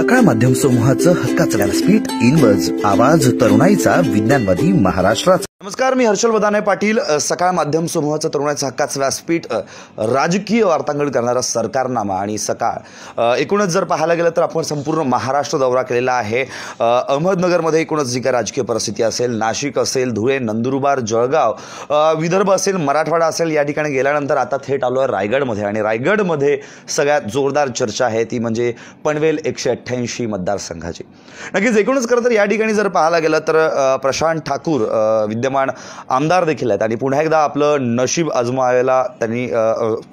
सकाळ माध्यम समूहाचं हक्काचं स्पीड इनवर्ज आवाज तरुणाईचा विज्ञानवादी महाराष्ट्राचा नमस्कार मी हर्षल बदाने पाटील सकाळ माध्यम समूहाचा तरुणाचा हक्काच व्यासपीठ राजकीय वार्तांगण करणारा सरकारनामा आणि सकाळ एकूणच जर पाहायला गेलं तर आपण संपूर्ण महाराष्ट्र दौरा केलेला आहे अहमदनगरमध्ये एकूणच जी काय राजकीय परिस्थिती असेल नाशिक असेल धुळे नंदुरबार जळगाव विदर्भ असेल मराठवाडा असेल या ठिकाणी गेल्यानंतर आता थेट आलो आहे रायगडमध्ये आणि रायगडमध्ये सगळ्यात जोरदार चर्चा आहे ती म्हणजे पनवेल एकशे अठ्ठ्याऐंशी मतदारसंघाची नक्कीच एकूणच खरं तर या ठिकाणी जर पाहायला गेलं तर प्रशांत ठाकूर विद्या विद्यमान आमदार देखील आहेत आणि पुन्हा एकदा आपलं नशीब आजमावायला त्यांनी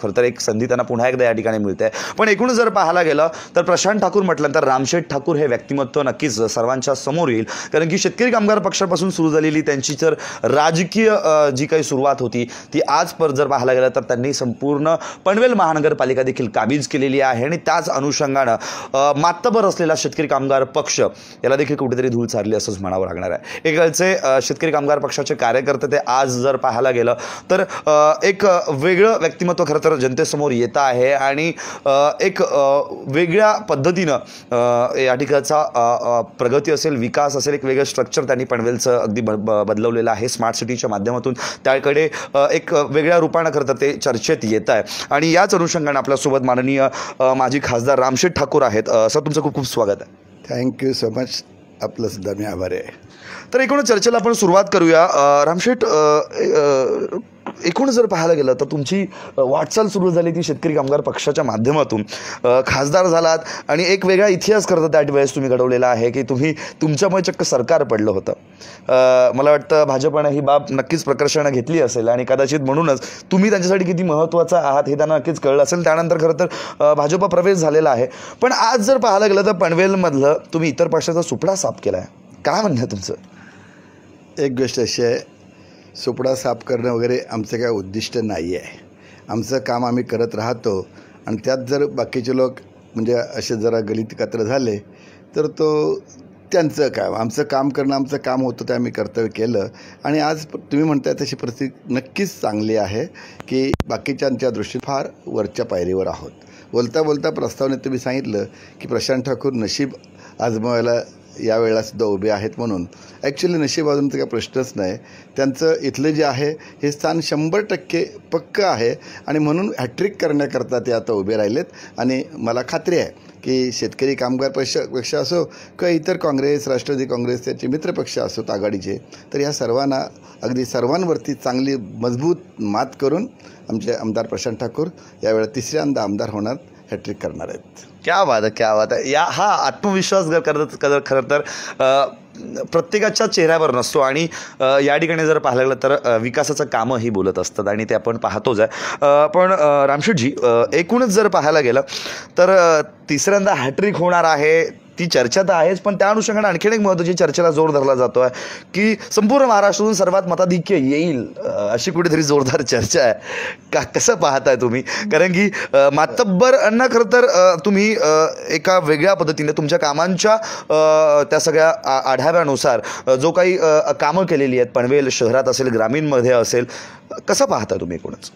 खरं तर एक संधी त्यांना पुन्हा एकदा या ठिकाणी मिळते पण एकूणच जर पाहायला गेलं तर प्रशांत ठाकूर म्हटल्यानंतर रामशेठ ठाकूर हे व्यक्तिमत्व नक्कीच सर्वांच्या समोर येईल कारण की शेतकरी कामगार पक्षापासून सुरू झालेली त्यांची तर राजकीय जी काही सुरुवात होती ती आज पर जर पाहायला गेलं तर त्यांनी संपूर्ण पनवेल महानगरपालिका देखील काबीज केलेली आहे आणि त्याच अनुषंगानं मातबर असलेला शेतकरी कामगार पक्ष याला देखील कुठेतरी धूळ चारली असंच म्हणावं लागणार आहे एकडचे शेतकरी कामगार पक्षाचे महत्त्वाचे कार्यकर्ते ते आज जर पाहायला गेलं तर एक वेगळं व्यक्तिमत्व खरं तर जनतेसमोर येतं आहे आणि एक वेगळ्या पद्धतीनं या ठिकाणचा प्रगती असेल विकास असेल एक वेगळं स्ट्रक्चर त्यांनी पनवेलचं अगदी ब बदलवलेलं आहे स्मार्ट सिटीच्या माध्यमातून त्याकडे एक वेगळ्या रूपानं खरं ते चर्चेत येत आहे आणि याच अनुषंगाने आपल्यासोबत माननीय माजी खासदार रामशेठ ठाकूर आहेत सर तुमचं खूप खूप स्वागत आहे थँक्यू सो मच सुद्धा मी आभारी आहे तर एकूण चर्चेला आपण सुरुवात करूया रामशेठ एकूण जर पाहायला गेलं तर तुमची वाटचाल सुरू झाली ती शेतकरी कामगार पक्षाच्या माध्यमातून खासदार झालात आणि एक वेगळा इतिहास करता त्या वेळेस तुम्ही घडवलेला आहे की तुम्ही तुमच्यामुळे चक्क सरकार पडलं होतं मला वाटतं भाजपानं ही बाब नक्कीच प्रकर्षणं घेतली असेल आणि कदाचित म्हणूनच तुम्ही त्यांच्यासाठी किती महत्त्वाचा आहात हे त्यांना नक्कीच कळलं असेल त्यानंतर खरं तर भाजप प्रवेश झालेला आहे पण आज जर पाहायला गेलं तर पनवेलमधलं तुम्ही इतर पक्षाचा सुपडा साफ केला आहे काय म्हणणं तुमचं एक गोष्ट अशी आहे सुपडा साफ करणं वगैरे आमचं काय उद्दिष्ट नाही आहे आमचं काम आम्ही करत राहतो आणि त्यात जर बाकीचे लोक म्हणजे असे जरा गलित कात्र झाले तर तो त्यांचं काम आमचं काम करणं आमचं काम होतं ते आम्ही कर्तव्य केलं आणि आज तुम्ही म्हणताय तशी परिस्थिती नक्कीच चांगली आहे की बाकीच्यांच्या दृष्टीत फार वरच्या पायरीवर आहोत बोलता बोलता प्रस्तावने तुम्ही सांगितलं की प्रशांत ठाकूर नशीब आजमावायला वेळेला सुद्धा उभे आहेत म्हणून ॲक्च्युली नशिबाजून तर काय प्रश्नच नाही त्यांचं इथलं जे आहे हे स्थान शंभर टक्के पक्कं आहे आणि म्हणून हॅट्रिक करण्याकरता ते आता उभे राहिलेत आणि मला खात्री आहे की शेतकरी कामगार पक्ष पक्ष असो किंवा इतर काँग्रेस राष्ट्रवादी काँग्रेस त्याचे मित्रपक्ष असोत आघाडीचे तर या सर्वांना अगदी सर्वांवरती चांगली मजबूत मात करून आमचे आमदार प्रशांत ठाकूर यावेळेला तिसऱ्यांदा आमदार होणार हॅट्रिक करणार आहेत क्या वाद आहे क्या वाद आहे या हा आत्मविश्वास जर करत कर खरं तर प्रत्येकाच्या चेहऱ्यावर नसतो आणि या ठिकाणी जर पाहायला गेलं तर विकासाचं कामंही बोलत असतात आणि ते आपण पाहतोच आहे पण रामशेठजी एकूणच जर पाहायला गेलं तर तिसऱ्यांदा हॅट्रिक होणार आहे ती चर्चा तर आहेच पण त्या अनुषंगाने आणखीन एक महत्त्वाची चर्चेला जोर धरला जातो आहे की संपूर्ण महाराष्ट्रातून सर्वात मताधिक्य येईल अशी कुठेतरी जोरदार चर्चा आहे का कसं पाहताय तुम्ही कारण की मातब्बर अन्न खरं तर तुम्ही एका वेगळ्या पद्धतीने तुमच्या कामांच्या त्या सगळ्या आढाव्यानुसार जो काही कामं केलेली आहेत पनवेल शहरात असेल ग्रामीणमध्ये असेल कसं पाहता तुम्ही एकूणच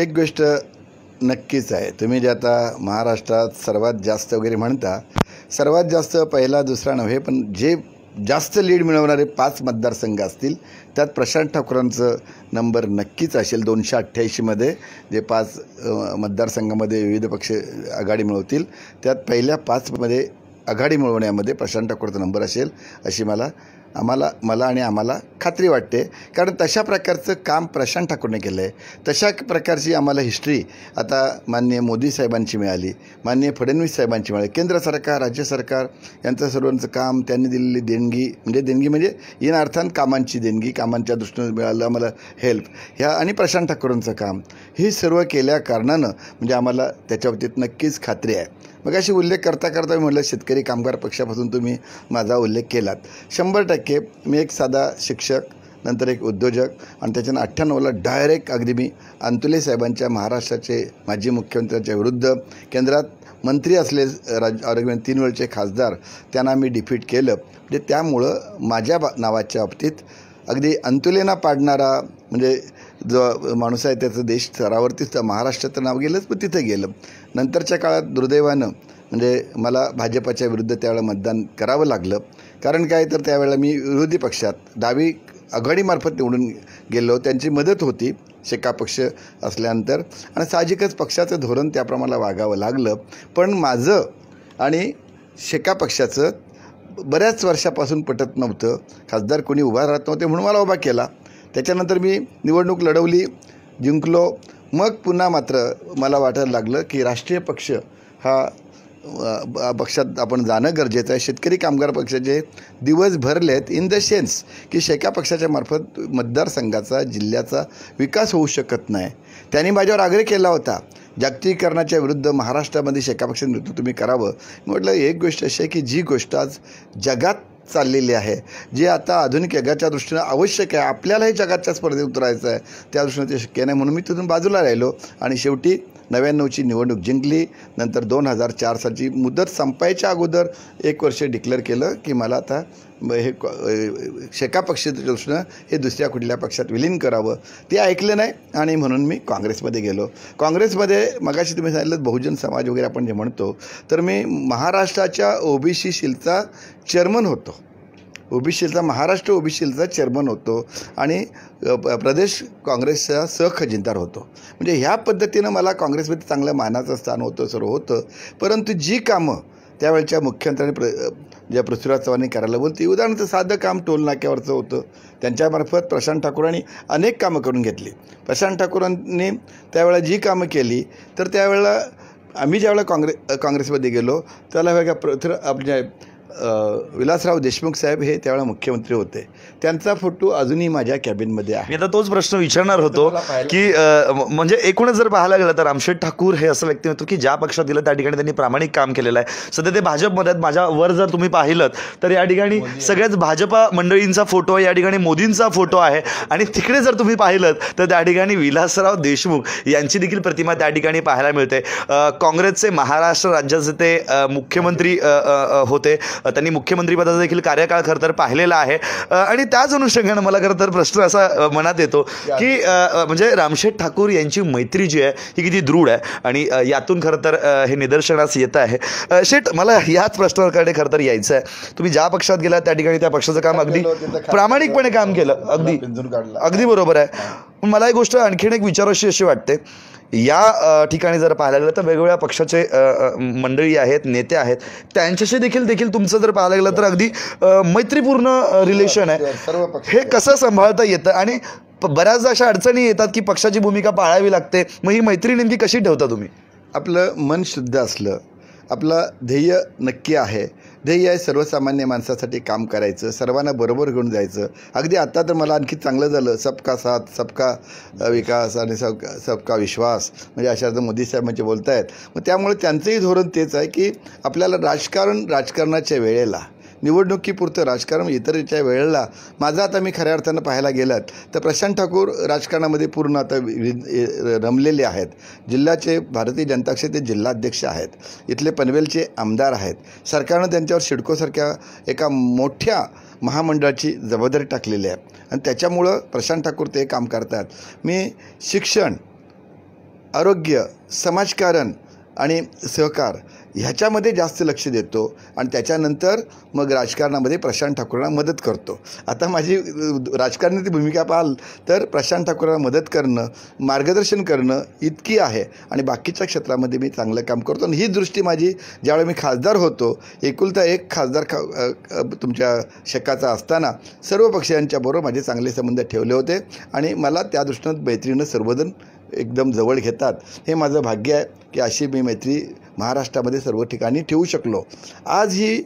एक गोष्ट नक्कीच आहे तुम्ही जे आता महाराष्ट्रात सर्वात जास्त वगैरे म्हणता सर्वात जास्त पहिला दुसरा नव्हे पण जे जास्त लीड मिळवणारे पाच मतदारसंघ असतील त्यात प्रशांत ठाकूरांचं नंबर नक्कीच असेल दोनशे अठ्ठ्याऐंशीमध्ये जे पाच मतदारसंघामध्ये विविध पक्ष आघाडी मिळवतील त्यात पहिल्या पाचमध्ये आघाडी मिळवण्यामध्ये प्रशांत ठाकूरचा नंबर असेल अशी मला आम्हाला मला आणि आम्हाला खात्री वाटते कारण तशा प्रकारचं काम प्रशांत ठाकूरने केलं आहे तशा प्रकारची आम्हाला हिस्ट्री आता माननीय मोदी साहेबांची मिळाली माननीय फडणवीस साहेबांची मिळाली केंद्र सरकार राज्य सरकार यांचं सर्वांचं काम त्यांनी दिलेली देणगी म्हणजे देणगी म्हणजे इन अर्थान कामांची देणगी कामांच्या दृष्टीनं मिळालं आम्हाला हेल्प ह्या आणि प्रशांत ठाकूरांचं काम हे सर्व केल्या कारणानं म्हणजे आम्हाला त्याच्या बाबतीत नक्कीच खात्री आहे मग अशी उल्लेख करता करता मी म्हटलं शेतकरी कामगार पक्षापासून तुम्ही माझा उल्लेख केलात शंभर टक्के मी एक साधा शिक्षक नंतर एक उद्योजक आणि त्याच्यानं अठ्ठ्याण्णवला डायरेक्ट अगदी मी अंतुले साहेबांच्या महाराष्ट्राचे माजी मुख्यमंत्र्यांच्या विरुद्ध केंद्रात मंत्री असले राज आरोग्य तीन वेळचे खासदार त्यांना मी डिफीट केलं म्हणजे त्यामुळं माझ्या बा नावाच्या बाबतीत अगदी अंतुलेना पाडणारा म्हणजे जो माणूस आहे त्याचं देश स्तरावरतीच महाराष्ट्राचं नाव गेलंच पण तिथं गेलं नंतरच्या काळात दुर्दैवानं म्हणजे मला भाजपाच्या विरुद्ध त्यावेळेला मतदान करावं लागलं कारण काय तर त्यावेळेला मी विरोधी पक्षात डावी आघाडीमार्फत निवडून गेलो त्यांची मदत होती शेका पक्ष असल्यानंतर आणि साहजिकच पक्षाचं धोरण त्याप्रमाणे वागावं लागलं पण माझं आणि शेका पक्षाचं बऱ्याच वर्षापासून पटत नव्हतं खासदार कोणी उभा राहत नव्हते म्हणून मला उभा केला त्याच्यानंतर मी निवडणूक लढवली जिंकलो मग पुन्हा मात्र मला वाटायला लागलं की राष्ट्रीय पक्ष हा पक्षात आपण जाणं गरजेचं आहे शेतकरी कामगार पक्षाचे दिवस भरलेत इन द सेन्स की शेका पक्षाच्या मार्फत मतदारसंघाचा जिल्ह्याचा विकास होऊ शकत नाही त्यांनी माझ्यावर आग्रह केला होता जागतिकीकरणाच्या विरुद्ध महाराष्ट्रामध्ये शेका पक्षाचं नेतृत्व तुम्ही करावं म्हटलं एक गोष्ट अशी आहे की जी गोष्ट आज जगात चाललेली आहे जे आता आधुनिक जगाच्या दृष्टीनं आवश्यक आहे आपल्यालाही जगाच्या स्पर्धेत उतरायचं आहे त्या दृष्टीनं ते शक्य नाही म्हणून मी तिथून बाजूला राहिलो आणि शेवटी नव्याण्णवची निवडणूक जिंकली नंतर दोन हजार चार सालची मुदत संपायच्या अगोदर एक वर्ष डिक्लेअर केलं की मला आता हे शेका पक्षाचं हे दुसऱ्या कुठल्या पक्षात विलीन करावं ते ऐकलं नाही आणि म्हणून मी काँग्रेसमध्ये गेलो काँग्रेसमध्ये मगाशी तुम्ही सांगितलं बहुजन समाज वगैरे आपण जे म्हणतो तर मी महाराष्ट्राच्या ओबीसी शिलचा चेअरमन होतो ओबीसीचा महाराष्ट्र ओबीसीचा चेअरमन होतो आणि प्रदेश काँग्रेसचा सहखजिनदार होतो म्हणजे ह्या पद्धतीनं मला काँग्रेसमध्ये चांगलं मानाचं स्थान होतं सर्व होतं परंतु जी कामं त्यावेळच्या मुख्यमंत्र्यांनी प्र ज्या पृथ्वीराज चव्हाणांनी करायला बोलते उदाहरणार्थ साधं काम टोल नाक्यावरचं होतं त्यांच्यामार्फत प्रशांत ठाकूरांनी अनेक कामं करून घेतली प्रशांत ठाकूरांनी त्यावेळेला जी कामं केली तर त्यावेळेला आम्ही ज्यावेळेला काँग्रेस काँग्रेसमध्ये गेलो त्याला वेगळ्या पृथ्वी आपल्या विलासराव देशमुख साहेब हे त्यावेळेला मुख्यमंत्री होते त्यांचा फोटो अजूनही माझ्या कॅबिनमध्ये आहे मी आता तोच प्रश्न विचारणार होतो की म्हणजे एकूणच जर पाहायला गेलं तर रामशेठ ठाकूर हे असं व्यक्तिमत्व की ज्या पक्षात दिलं त्या ठिकाणी त्यांनी प्रामाणिक काम केलेलं आहे सध्या ते भाजपमध्ये माझ्या वर जर तुम्ही पाहिलं तर या ठिकाणी सगळ्याच भाजपा मंडळींचा फोटो आहे या ठिकाणी मोदींचा फोटो आहे आणि तिकडे जर तुम्ही पाहिलं तर त्या ठिकाणी विलासराव देशमुख यांची देखील प्रतिमा त्या ठिकाणी पाहायला मिळते काँग्रेसचे महाराष्ट्र राज्याचे ते मुख्यमंत्री होते त्यांनी मुख्यमंत्रीपदाचा देखील कार्यकाळ खरं तर पाहिलेला आहे आणि त्याच अनुषंगानं मला खरं तर प्रश्न असा मनात येतो की म्हणजे रामशेठ ठाकूर यांची मैत्री जी आहे ही किती दृढ आहे आणि यातून खरं तर हे निदर्शनास येत आहे शेठ मला याच प्रश्नाकडे खरं तर यायचं आहे तुम्ही ज्या पक्षात गेला त्या ठिकाणी त्या पक्षाचं काम अगदी प्रामाणिकपणे काम केलं अगदी अगदी बरोबर आहे मला एक गोष्ट आणखीन एक विचार अशी वाटते या ठिकाणी जर पाहायला गेलं तर वेगवेगळ्या पक्षाचे मंडळी आहेत नेते आहेत त्यांच्याशी देखील देखील तुमचं जर पाहायला गेलं तर अगदी मैत्रीपूर्ण रिलेशन आहे हे कसं सांभाळता येतं आणि बऱ्याचदा अशा अडचणी येतात की पक्षाची भूमिका पाळावी लागते मग ही मैत्री नेमकी कशी ठेवता तुम्ही आपलं मन शुद्ध असलं आपलं ध्येय नक्की आहे ध्येय आहे सर्वसामान्य माणसासाठी काम करायचं सर्वांना बरोबर घेऊन जायचं अगदी आत्ता तर मला आणखी चांगलं झालं सबका साथ सबका विकास आणि सब सबका विश्वास म्हणजे अशा अर्थ मोदी साहेब म्हणजे बोलत आहेत मग त्यामुळे त्यांचंही धोरण तेच आहे की आपल्याला राजकारण राजकारणाच्या वेळेला निवडणुकीपुरतं राजकारण इतरच्या वेळेला माझा आता मी खऱ्या अर्थानं पाहायला गेलात तर प्रशांत ठाकूर राजकारणामध्ये पूर्ण आता रमलेले आहेत जिल्ह्याचे भारतीय जनता ते जिल्हाध्यक्ष आहेत इथले पनवेलचे आमदार आहेत सरकारनं त्यांच्यावर शिडकोसारख्या एका मोठ्या महामंडळाची जबाबदारी टाकलेली आहे आणि त्याच्यामुळं प्रशांत ठाकूर ते काम करतात मी शिक्षण आरोग्य समाजकारण आणि सहकार ह्याच्यामध्ये जास्त लक्ष देतो आणि त्याच्यानंतर मग राजकारणामध्ये प्रशांत ठाकूरांना मदत करतो आता माझी राजकारणाची भूमिका पाहाल तर प्रशांत ठाकूरांना मदत करणं मार्गदर्शन करणं इतकी आहे आणि बाकीच्या क्षेत्रामध्ये मी चांगलं काम करतो आणि ही दृष्टी माझी ज्यावेळी मी खासदार होतो एकुलता एक खासदार खा तुमच्या शकाचा असताना सर्व पक्षांच्याबरोबर माझे चांगले संबंध ठेवले होते आणि मला त्या दृष्टीनं मैत्रीनं सर्वजण एकदम जवळ घेतात हे माझं भाग्य आहे की अशी मी मैत्री महाराष्ट्रामध्ये सर्व ठिकाणी ठेवू शकलो आज ही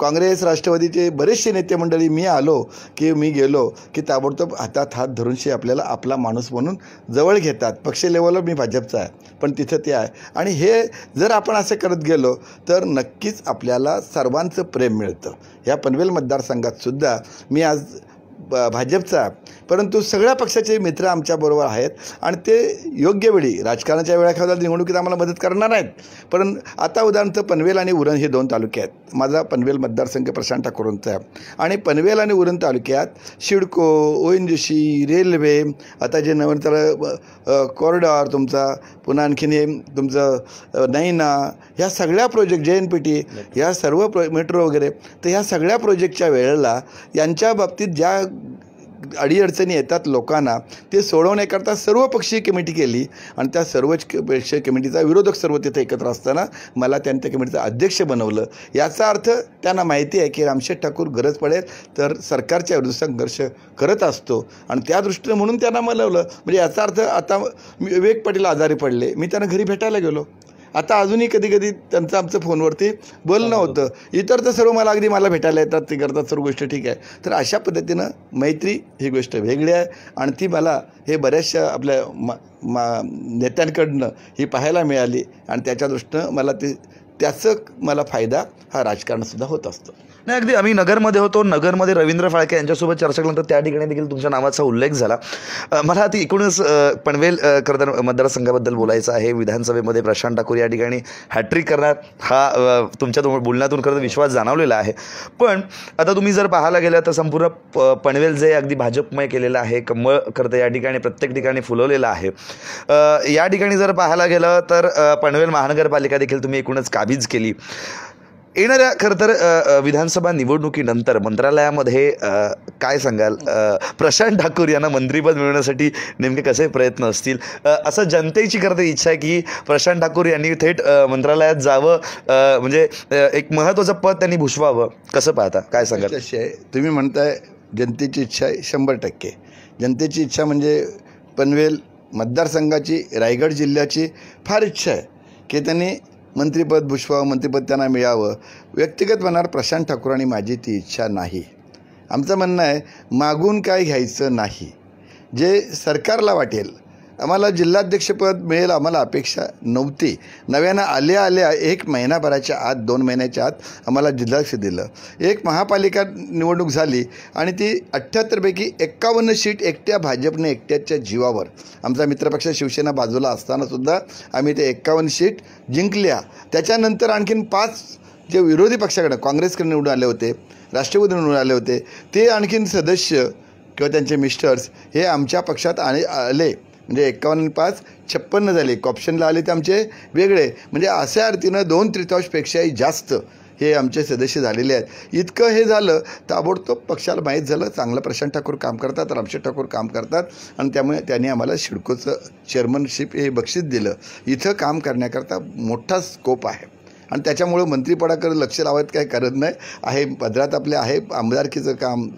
काँग्रेस राष्ट्रवादीचे बरेचसे नेते मंडळी मी आलो की मी गेलो की ताबडतोब हातात हात धरूनशी आपल्याला आपला माणूस म्हणून जवळ घेतात पक्ष लेवलवर मी भाजपचा आहे पण तिथं ते आहे आणि हे जर आपण असे करत गेलो तर नक्कीच आपल्याला सर्वांचं प्रेम मिळतं ह्या पनवेल मतदारसंघातसुद्धा मी आज ब भाजपचा परंतु सगळ्या पक्षाचे मित्र आमच्याबरोबर आहेत आणि ते योग्य वेळी राजकारणाच्या वेळाखादा निवडणुकीत आम्हाला मदत करणार आहेत पण आता उदाहरणार्थ पनवेल आणि उरण हे दोन तालुके आहेत माझा पनवेल मतदारसंघ प्रशांत ठाकूरांचा आहे आणि पनवेल आणि उरण तालुक्यात CIDCO O N Joshi railway आता जे नवीन तर कॉरिडॉर तुमचा पुन्हा आणखीन तुमचं नैना ह्या सगळ्या प्रोजेक्ट जे एन पी टी ह्या सर्व प्रो मेट्रो वगैरे तर ह्या सगळ्या प्रोजेक्टच्या वेळेला यांच्या बाबतीत ज्या अडीअडचणी येतात लोकांना ते सोडवण्याकरता सर्व पक्षीय कमिटी केली आणि त्या सर्वच पक्षीय कमिटीचा विरोधक सर्व तिथे एकत्र असताना मला त्यांच्या कमिटीचं अध्यक्ष बनवलं याचा अर्थ त्यांना माहिती आहे की रामशेठ ठाकूर गरज पडेल तर सरकारच्या विरुद्ध संघर्ष करत असतो आणि त्या दृष्टीने म्हणून त्यांना मनवलं म्हणजे याचा अर्थ आता विवेक पटेल आजारी पडले मी त्यांना घरी भेटायला गेलो आता अजूनही कधी कधी त्यांचं आमचं फोनवरती बोलणं होतं इतर तर सर्व मला अगदी मला भेटायला येतात ते करतात सर्व गोष्ट ठीक आहे तर अशा पद्धतीनं मैत्री ही गोष्ट वेगळी आहे आणि ती मला हे बऱ्याचशा आपल्या मा मा नेत्यांकडनं ही पाहायला मिळाली आणि त्याच्या दृष्टीनं मला ती त्याचं मला फायदा हा राजकारणसुद्धा होत असतो नाही अगदी आम्ही नगरमध्ये होतो नगरमध्ये रवींद्र फाळके यांच्यासोबत चर्चा केल्यानंतर त्या ठिकाणी देखील तुमच्या नावाचा उल्लेख झाला मला ती एकूणच पनवेल करदार मतदारसंघाबद्दल बोलायचं आहे विधानसभेमध्ये प्रशांत ठाकूर या ठिकाणी हॅट्रिक करणार हा तुमच्या बोलण्यातून खरं विश्वास जाणवलेला आहे पण आता तुम्ही जर पाहायला गेलं तर संपूर्ण पनवेल जे अगदी भाजपमय केलेलं आहे कमळ करतं या ठिकाणी प्रत्येक ठिकाणी फुलवलेलं आहे या ठिकाणी जर पाहायला गेलं तर पनवेल महानगरपालिका देखील तुम्ही एकूणच का काबीज केली येणाऱ्या खरं तर विधानसभा निवडणुकीनंतर मंत्रालयामध्ये काय सांगाल प्रशांत ठाकूर यांना मंत्रीपद मिळवण्यासाठी नेमके कसे प्रयत्न असतील असं जनतेची खरं तर इच्छा आहे की प्रशांत ठाकूर यांनी थेट मंत्रालयात जावं म्हणजे एक महत्त्वाचं पद त्यांनी भूषवावं कसं पाहता काय सांगाल अशी आहे तुम्ही म्हणताय जनतेची इच्छा आहे शंभर टक्के जनतेची इच्छा म्हणजे पनवेल मतदारसंघाची रायगड जिल्ह्याची फार इच्छा आहे की त्यांनी मंत्रीपद भुषवावं मंत्रीपद त्यांना मिळावं व्यक्तिगत म्हणणार प्रशांत आणि माझी ती इच्छा नाही आमचं म्हणणं आहे मागून काय घ्यायचं नाही जे सरकारला वाटेल आम्हाला जिल्हाध्यक्षपद मिळेल आम्हाला अपेक्षा नव्हती नव्यानं आल्या आल्या एक महिनाभराच्या आत दोन महिन्याच्या आत आम्हाला जिल्हाध्यक्ष दिलं एक महापालिका निवडणूक झाली आणि ती अठ्ठ्याहत्तरपैकी एक्कावन्न सीट एकट्या भाजपने एकट्याच्या जीवावर आमचा मित्रपक्ष शिवसेना बाजूला असतानासुद्धा आम्ही ते एक्कावन्न सीट जिंकल्या त्याच्यानंतर आणखीन पाच जे विरोधी पक्षाकडे काँग्रेसकडे निवडून आले होते राष्ट्रवादी निवडून आले होते ते आणखीन सदस्य किंवा त्यांचे मिस्टर्स हे आमच्या पक्षात आले म्हणजे एकावन्न पाच छप्पन्न झाले ऑप्शनला आले ते आमचे वेगळे म्हणजे अशा अर्थीनं दोन तृतीयांशपेक्षाही जास्त हे आमचे सदस्य झालेले आहेत इतकं हे झालं ताबडतोब पक्षाला माहीत झालं चांगलं प्रशांत ठाकूर काम करतात रामशेठ ठाकूर काम करतात आणि त्यामुळे त्यांनी आम्हाला शिडकोचं चेअरमनशिप हे बक्षीस दिलं इथं काम करण्याकरता मोठा स्कोप आहे आणि त्याच्यामुळं मंत्रिपदाकडे लक्ष लावायचं काही करत नाही आहे पदरात आपले आहे आमदारकीचं काम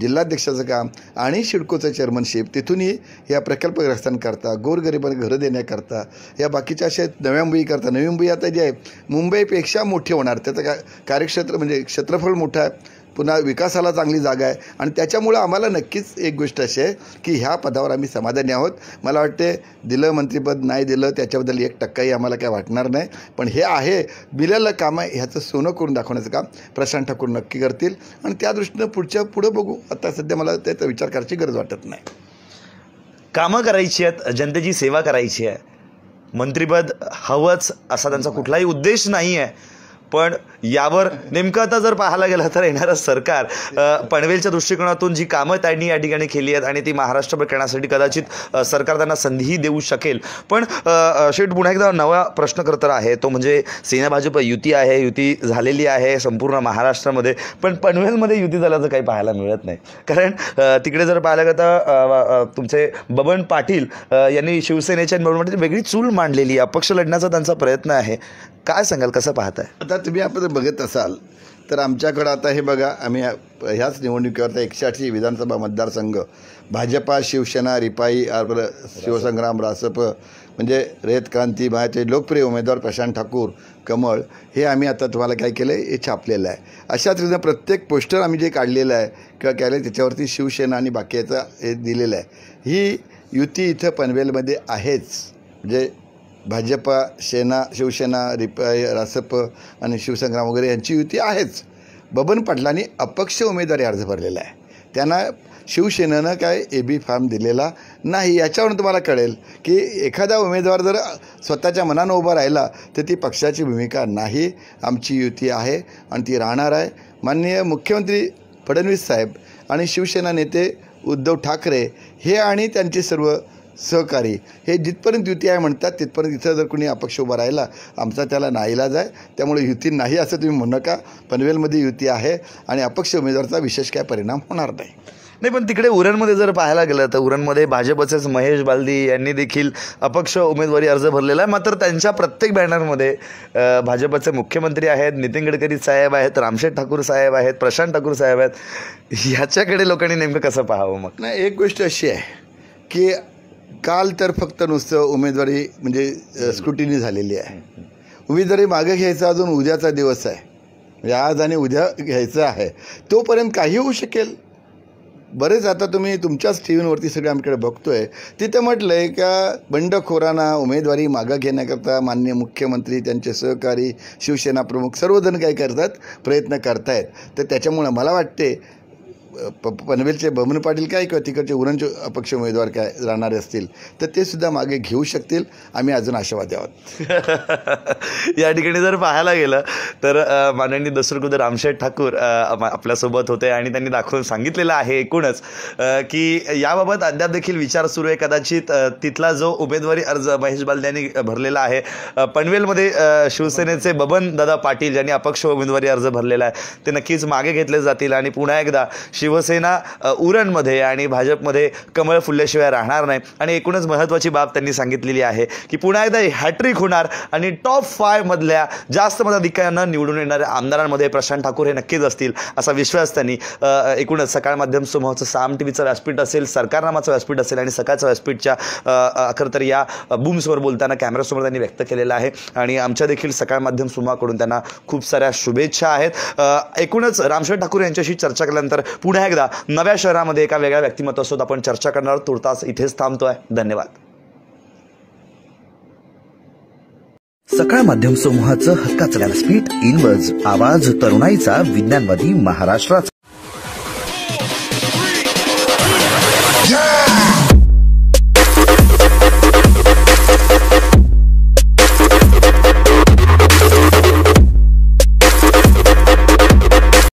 जिल्हाध्यक्षाचं काम आणि शिडकोचं चेअरमनशिप तिथूनही या प्रकल्पग्रस्तांकरता गोरगरिबांना घरं देण्याकरता या बाकीच्या अशा नव्या मुंबईकरता नवी मुंबई आता जे आहे मुंबईपेक्षा मोठी होणार त्याचं का कार्यक्षेत्र म्हणजे क्षेत्रफळ मोठं आहे पुन्हा विकासाला चांगली जागा आहे आणि त्याच्यामुळं आम्हाला नक्कीच एक गोष्ट अशी आहे की ह्या पदावर आम्ही समाधानी आहोत मला वाटते दिलं मंत्रिपद नाही दिलं त्याच्याबद्दल एक टक्काही आम्हाला काय वाटणार नाही पण हे आहे दिलेलं काम आहे ह्याचं सोनं करून दाखवण्याचं काम प्रशांत ठाकूर नक्की करतील आणि त्या दृष्टीनं पुढच्या पुढं बघू आता सध्या मला त्याचा विचार करायची गरज वाटत नाही कामं करायची आहेत जनतेची सेवा करायची आहे मंत्रिपद हवंच असा त्यांचा कुठलाही उद्देश नाही आहे पण यावर नेमकं आता जर पाहायला गेलं तर येणारं सरकार पनवेलच्या दृष्टिकोनातून जी कामं त्यांनी या ठिकाणी केली आहेत आणि ती महाराष्ट्र करण्यासाठी कदाचित सरकार त्यांना संधीही देऊ शकेल पण शेट पुन्हा एकदा नवा प्रश्न करतर आहे तो म्हणजे सेना भाजप युती आहे युती झालेली आहे संपूर्ण महाराष्ट्रामध्ये पण पनवेलमध्ये युती झाल्याचं काही पाहायला मिळत नाही कारण तिकडे जर पाहायला गेलं तर तुमचे बबन पाटील यांनी शिवसेनेच्या निवडणुकीत म्हणजे वेगळी चूल मांडलेली आहे अपक्ष लढण्याचा त्यांचा प्रयत्न आहे काय सांगाल कसं पाहताय आता तुम्ही आपण बघत असाल तर आमच्याकडं आता हे बघा आम्ही ह्याच निवडणुकीवर एकशे आठशे विधानसभा मतदारसंघ भाजपा शिवसेना रिपाई आपलं शिवसंग्राम रासप म्हणजे रेत क्रांती माझे लोकप्रिय उमेदवार प्रशांत ठाकूर कमळ हे आम्ही आता तुम्हाला काय केलं आहे हे छापलेलं आहे अशाच रीतीनं प्रत्येक पोस्टर आम्ही जे काढलेलं आहे किंवा केलं त्याच्यावरती शिवसेना आणि बाकीचा हे दिलेलं आहे ही युती इथं पनवेलमध्ये आहेच म्हणजे भाजपा सेना शिवसेना रिपाय रासप आणि शिवसंग्राम वगैरे यांची युती आहेच बबन पाटलांनी अपक्ष उमेदवारी अर्ज भरलेला आहे त्यांना शिवसेनेनं काय ए बी फॉर्म दिलेला नाही याच्यावरून तुम्हाला कळेल की एखादा उमेदवार जर स्वतःच्या मनानं उभा राहिला तर ती पक्षाची भूमिका नाही आमची युती आहे आणि ती राहणार आहे माननीय मुख्यमंत्री फडणवीस साहेब आणि शिवसेना नेते उद्धव ठाकरे हे आणि त्यांचे सर्व सहकारी हे जिथपर्यंत युती आहे म्हणतात तिथपर्यंत इथं जर कोणी अपक्ष उभा राहिला आमचा त्याला नाईलाज आहे त्यामुळे युती नाही असं तुम्ही म्हणू नका पनवेलमध्ये युती आहे आणि अपक्ष उमेदवारचा विशेष काय परिणाम होणार नाही नाही पण तिकडे उरणमध्ये जर पाहायला गेलं तर उरणमध्ये भाजपचेच महेश बालदी यांनी देखील अपक्ष उमेदवारी अर्ज भरलेला आहे मात्र त्यांच्या प्रत्येक बॅनरमध्ये भाजपचे मुख्यमंत्री आहेत नितीन गडकरी साहेब आहेत रामशेठ ठाकूर साहेब आहेत प्रशांत ठाकूर साहेब आहेत ह्याच्याकडे लोकांनी नेमकं कसं पाहावं मग नाही एक गोष्ट अशी आहे की काल तर फक्त नुसतं उमेदवारी म्हणजे स्क्रुटिनी झालेली आहे उमेदवारी मागे घ्यायचा अजून उद्याचा दिवस आहे म्हणजे आज आणि उद्या घ्यायचं आहे तोपर्यंत काही होऊ शकेल बरेच आता तुम्ही तुमच्याच टी व्हीवरती सगळे आमच्याकडे बघतो आहे तिथं म्हटलं आहे का बंडखोरांना उमेदवारी मागं घेण्याकरता मान्य मुख्यमंत्री त्यांचे सहकारी शिवसेना प्रमुख सर्वजण काय करतात प्रयत्न करतायत तर त्याच्यामुळं मला वाटते प पनवेलचे बमन पाटील काय किंवा तिकडचे उरणचे अपक्ष उमेदवार काय राहणारे असतील तर ते सुद्धा मागे घेऊ शकतील आम्ही अजून आशावादी आहोत या ठिकाणी जर पाहायला गेलं तर माननीय दसरगुद रामशेठ ठाकूर आपल्यासोबत होते आणि त्यांनी दाखवून सांगितलेलं आहे एकूणच की याबाबत अद्याप देखील विचार सुरू आहे कदाचित तिथला जो उमेदवारी अर्ज महेश बाल यांनी भरलेला आहे पनवेलमध्ये शिवसेनेचे बबन दादा पाटील यांनी अपक्ष उमेदवारी अर्ज भरलेला आहे ते नक्कीच मागे घेतले जातील आणि पुन्हा एकदा शिवसेना उरणमध्ये आणि भाजपमध्ये कमळ फुलल्याशिवाय राहणार नाही आणि एकूणच महत्त्वाची बाब त्यांनी सांगितलेली आहे की पुन्हा एकदा हॅट्रिक होणार आणि टॉप फायमधल्या जास्त मताधिकाऱ्यांना निवडून येणाऱ्या आमदारांमध्ये प्रशांत ठाकूर हे नक्कीच असतील असा विश्वास त्यांनी एकूणच सकाळ माध्यम समूहाचं साम टी व्हीचं व्यासपीठ असेल सरकारनामाचं व्यासपीठ असेल आणि सकाळचं व्यासपीठच्या खरं तर या बूम्सवर बोलताना कॅमेरासमोर त्यांनी व्यक्त केलेला आहे आणि आमच्या देखील सकाळ माध्यम समूहाकडून त्यांना खूप साऱ्या शुभेच्छा आहेत एकूणच रामशेठ ठाकूर यांच्याशी चर्चा केल्यानंतर पुढे पुन्हा एकदा नव्या शहरामध्ये एका वेगळ्या व्यक्तिमत्वासोबत आपण चर्चा करणार तुर्तास इथेच थांबतोय धन्यवाद सकाळ माध्यम समूहाचं हक्काचं व्यासपीठ इनवर्ज आवाज तरुणाईचा विज्ञानवादी महाराष्ट्राचा